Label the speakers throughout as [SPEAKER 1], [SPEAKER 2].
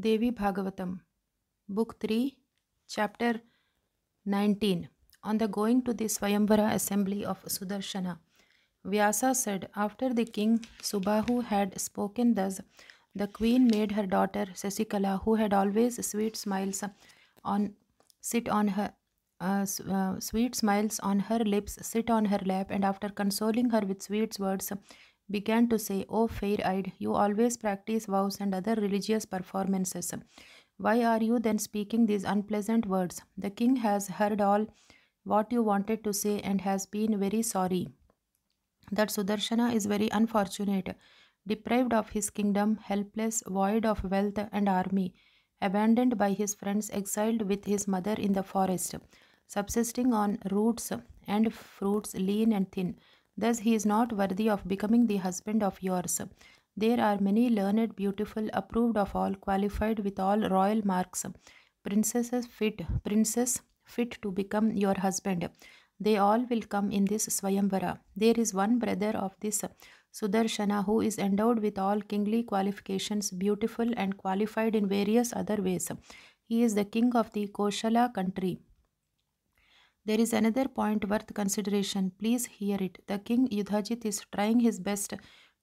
[SPEAKER 1] Devi Bhagavatam, Book 3, Chapter 19. On the going to the Swayamvara assembly of Sudarshana, Vyasa said, After the king Subahu had spoken thus, the queen made her daughter Sasikala, who had always sweet smiles on sit on her uh, uh, sweet smiles on her lips, sit on her lap, and after consoling her with sweet words, began to say, O oh, fair-eyed, you always practice vows and other religious performances. Why are you then speaking these unpleasant words? The king has heard all what you wanted to say and has been very sorry. That Sudarshana is very unfortunate, deprived of his kingdom, helpless, void of wealth and army, abandoned by his friends, exiled with his mother in the forest, subsisting on roots and fruits lean and thin Thus he is not worthy of becoming the husband of yours. There are many learned, beautiful, approved of all, qualified with all royal marks. Princesses fit, princess fit to become your husband. They all will come in this Swayamvara. There is one brother of this Sudarshana who is endowed with all kingly qualifications, beautiful and qualified in various other ways. He is the king of the Koshala country. There is another point worth consideration. Please hear it. The king Yudhajit is trying his best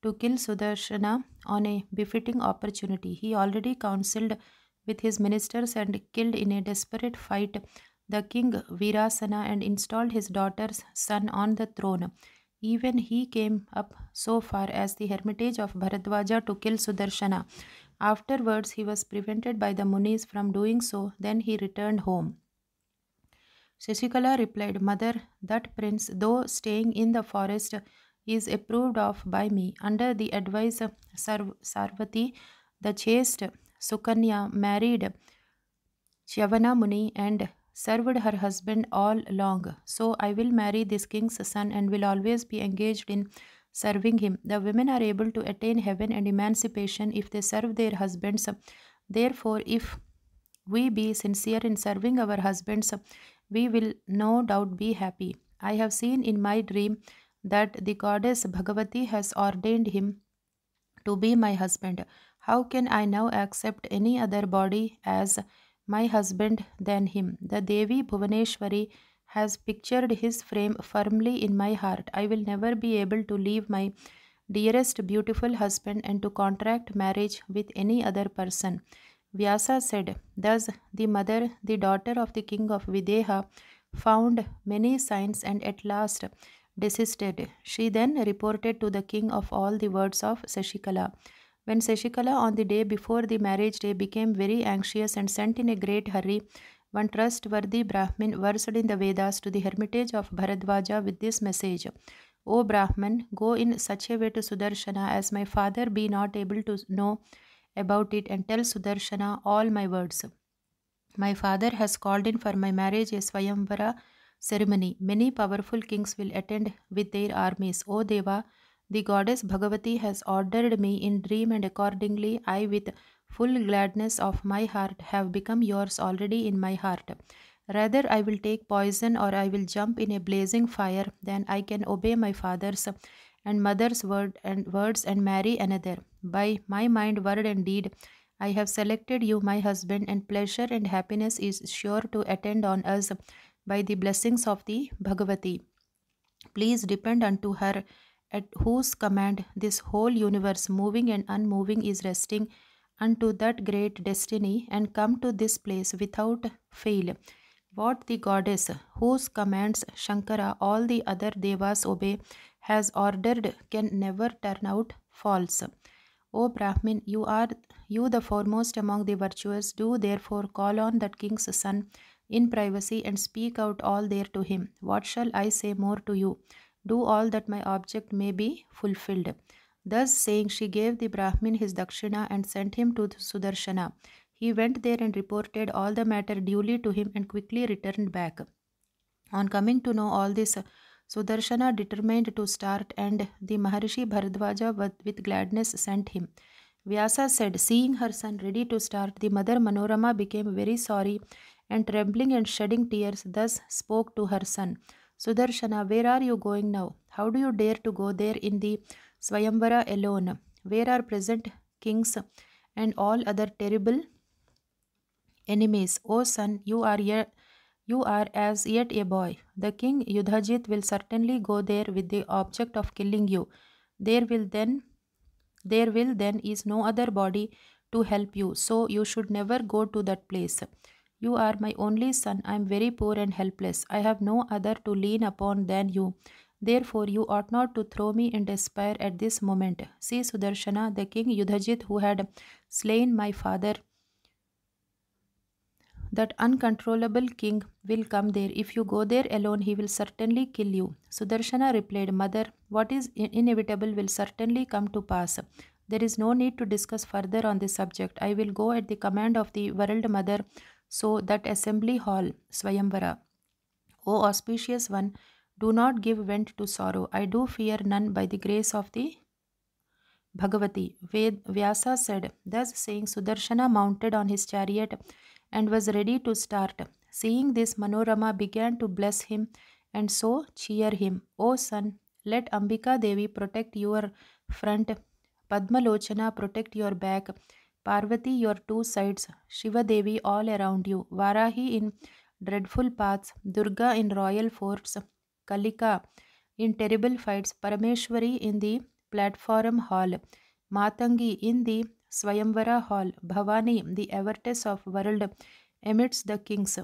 [SPEAKER 1] to kill Sudarshana on a befitting opportunity. He already counseled with his ministers and killed in a desperate fight the king Virasana and installed his daughter's son on the throne. Even he came up so far as the hermitage of Bharadwaja to kill Sudarshana. Afterwards, he was prevented by the Munis from doing so. Then he returned home. Shashikala replied, Mother, that prince, though staying in the forest, is approved of by me. Under the advice of Sarvati, the chaste Sukanya married Shyavana Muni and served her husband all along. So I will marry this king's son and will always be engaged in serving him. The women are able to attain heaven and emancipation if they serve their husbands. Therefore, if we be sincere in serving our husbands we will no doubt be happy. I have seen in my dream that the goddess Bhagavati has ordained him to be my husband. How can I now accept any other body as my husband than him? The Devi Bhuvaneshwari has pictured his frame firmly in my heart. I will never be able to leave my dearest beautiful husband and to contract marriage with any other person. Vyasa said, Thus the mother, the daughter of the king of Videha, found many signs and at last desisted. She then reported to the king of all the words of Sashikala. When Sashikala on the day before the marriage day became very anxious and sent in a great hurry, one trustworthy Brahmin versed in the Vedas to the hermitage of Bharadvaja with this message. O Brahman, go in such a way to Sudarshana as my father be not able to know about it and tell Sudarshana all my words. My father has called in for my marriage a Swayamvara ceremony. Many powerful kings will attend with their armies. O Deva, the goddess Bhagavati has ordered me in dream and accordingly I with full gladness of my heart have become yours already in my heart. Rather I will take poison or I will jump in a blazing fire than I can obey my father's and mother's word and words and marry another. By my mind, word, and deed, I have selected you, my husband, and pleasure and happiness is sure to attend on us by the blessings of the Bhagavati. Please depend unto her, at whose command this whole universe, moving and unmoving, is resting, unto that great destiny, and come to this place without fail. What the goddess, whose commands Shankara, all the other devas obey, has ordered can never turn out false. O Brahmin, you are you the foremost among the virtuous, do therefore call on that king's son in privacy and speak out all there to him. What shall I say more to you? Do all that my object may be fulfilled. Thus saying, she gave the Brahmin his dakshina and sent him to Sudarshana. He went there and reported all the matter duly to him and quickly returned back. On coming to know all this, Sudarshana, determined to start, and the Maharishi Bharadwaja with gladness sent him. Vyasa said, Seeing her son ready to start, the mother Manorama became very sorry and trembling and shedding tears, thus spoke to her son Sudarshana, where are you going now? How do you dare to go there in the Swayamvara alone? Where are present kings and all other terrible enemies? O son, you are yet you are as yet a boy. The king Yudhajit will certainly go there with the object of killing you. There will then there will then is no other body to help you, so you should never go to that place. You are my only son. I am very poor and helpless. I have no other to lean upon than you. Therefore, you ought not to throw me in despair at this moment. See, Sudarshana, the king Yudhajit, who had slain my father, that uncontrollable king will come there. If you go there alone, he will certainly kill you. Sudarshana replied, Mother, what is inevitable will certainly come to pass. There is no need to discuss further on this subject. I will go at the command of the world mother, so that assembly hall, Swayamvara. O auspicious one, do not give vent to sorrow. I do fear none by the grace of the Bhagavati. Ved Vyasa said, thus saying, Sudarshana mounted on his chariot and was ready to start. Seeing this, Manorama began to bless him and so cheer him. O son, let Ambika Devi protect your front, Padmalochana protect your back, Parvati your two sides, Shiva Devi all around you, Varahi in dreadful paths, Durga in royal forts, Kalika in terrible fights, Parameshwari in the platform hall, Matangi in the Swayamvara Hall, Bhavani, the avertess of world, amidst the kings,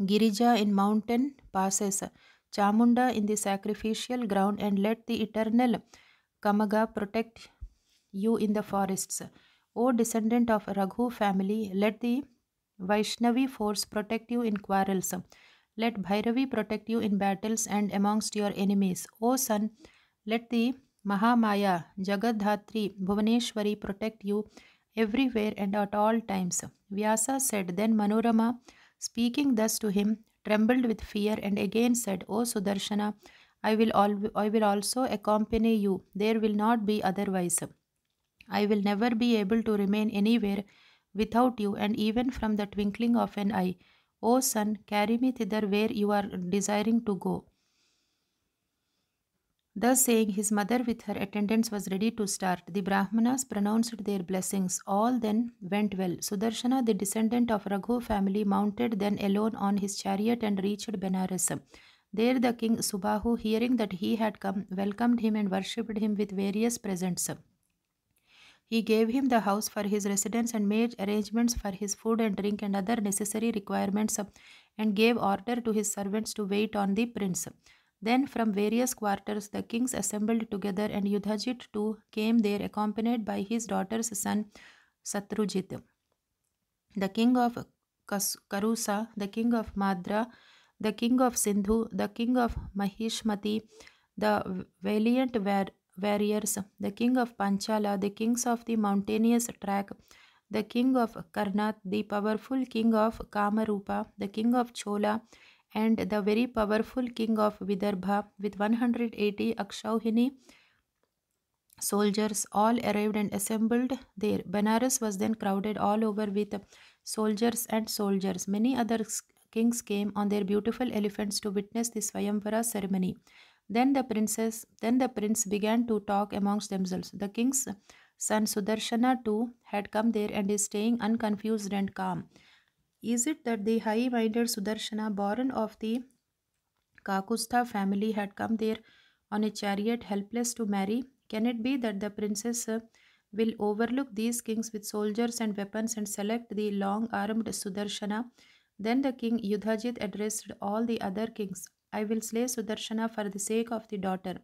[SPEAKER 1] Girija in mountain passes, Chamunda in the sacrificial ground, and let the eternal Kamaga protect you in the forests. O descendant of Raghu family, let the Vaishnavi force protect you in quarrels. Let Bhairavi protect you in battles and amongst your enemies. O son, let the Mahamaya, Jagadhatri, Bhuvaneshwari protect you everywhere and at all times. Vyasa said, Then Manorama, speaking thus to him, trembled with fear and again said, O Sudarshana, I will, al- I will also accompany you. There will not be otherwise. I will never be able to remain anywhere without you, and even from the twinkling of an eye. O son, carry me thither where you are desiring to go. Thus saying, his mother with her attendants was ready to start. The Brahmanas pronounced their blessings. All then went well. Sudarshana, the descendant of Raghu family, mounted then alone on his chariot and reached Benares. There the king Subahu, hearing that he had come, welcomed him and worshipped him with various presents. He gave him the house for his residence and made arrangements for his food and drink and other necessary requirements and gave order to his servants to wait on the prince. Then from various quarters the kings assembled together and Yudhajit too came there accompanied by his daughter's son Satrujit. The king of Karusa, the king of Madra, the king of Sindhu, the king of Mahishmati, the valiant warriors, the king of Panchala, the kings of the mountainous track, the king of Karnat, the powerful king of Kamarupa, the king of Chola, and the very powerful king of Vidarbha with 180 Akshauhini soldiers all arrived and assembled there. Banaras was then crowded all over with soldiers and soldiers. Many other kings came on their beautiful elephants to witness the Swayamvara ceremony. Then the princess, then the prince began to talk amongst themselves. The king's son Sudarshana too had come there and is staying unconfused and calm. Is it that the high minded Sudarshana, born of the Kakustha family, had come there on a chariot, helpless to marry? Can it be that the princess uh, will overlook these kings with soldiers and weapons and select the long armed Sudarshana? Then the king Yudhajit addressed all the other kings I will slay Sudarshana for the sake of the daughter.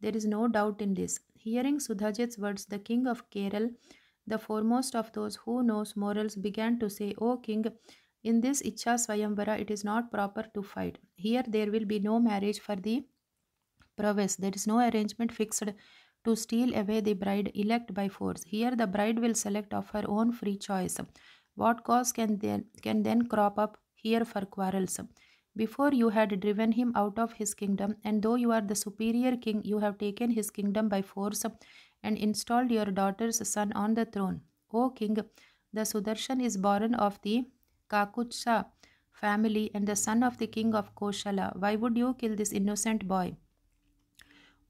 [SPEAKER 1] There is no doubt in this. Hearing Sudhajit's words, the king of Kerala the foremost of those who knows morals began to say, O oh, king, in this Ichha Swayamvara it is not proper to fight. Here there will be no marriage for the prowess. There is no arrangement fixed to steal away the bride elect by force. Here the bride will select of her own free choice. What cause can then, can then crop up here for quarrels? Before you had driven him out of his kingdom, and though you are the superior king, you have taken his kingdom by force and installed your daughter's son on the throne. O king, the Sudarshan is born of the Kakutsa family and the son of the king of Koshala. Why would you kill this innocent boy?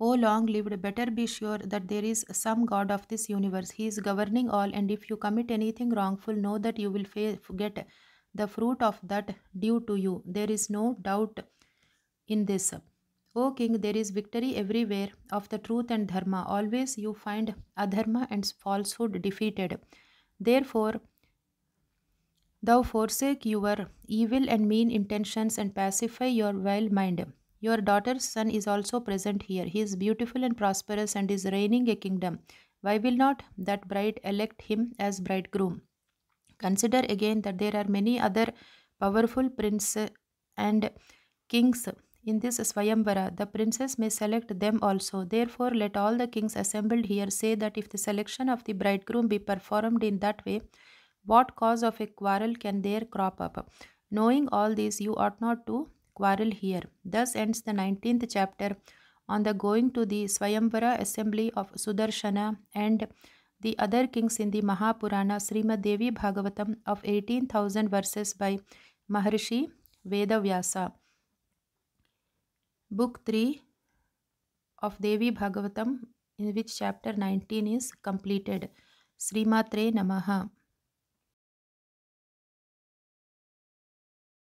[SPEAKER 1] O long lived, better be sure that there is some God of this universe. He is governing all, and if you commit anything wrongful, know that you will get the fruit of that due to you. There is no doubt in this. O king, there is victory everywhere of the truth and dharma. Always you find adharma and falsehood defeated. Therefore, thou forsake your evil and mean intentions and pacify your vile mind. Your daughter's son is also present here. He is beautiful and prosperous and is reigning a kingdom. Why will not that bride elect him as bridegroom? Consider again that there are many other powerful princes and kings in this Svayambara, the princess may select them also. Therefore, let all the kings assembled here say that if the selection of the bridegroom be performed in that way, what cause of a quarrel can there crop up? Knowing all this, you ought not to quarrel here. Thus ends the 19th chapter on the going to the Svayambara assembly of Sudarshana and the other kings in the Mahapurana Srimad Devi Bhagavatam of 18,000 verses by Maharishi Vedavyasa. Book 3 of Devi Bhagavatam, in which chapter 19 is completed. Srimatre Namaha.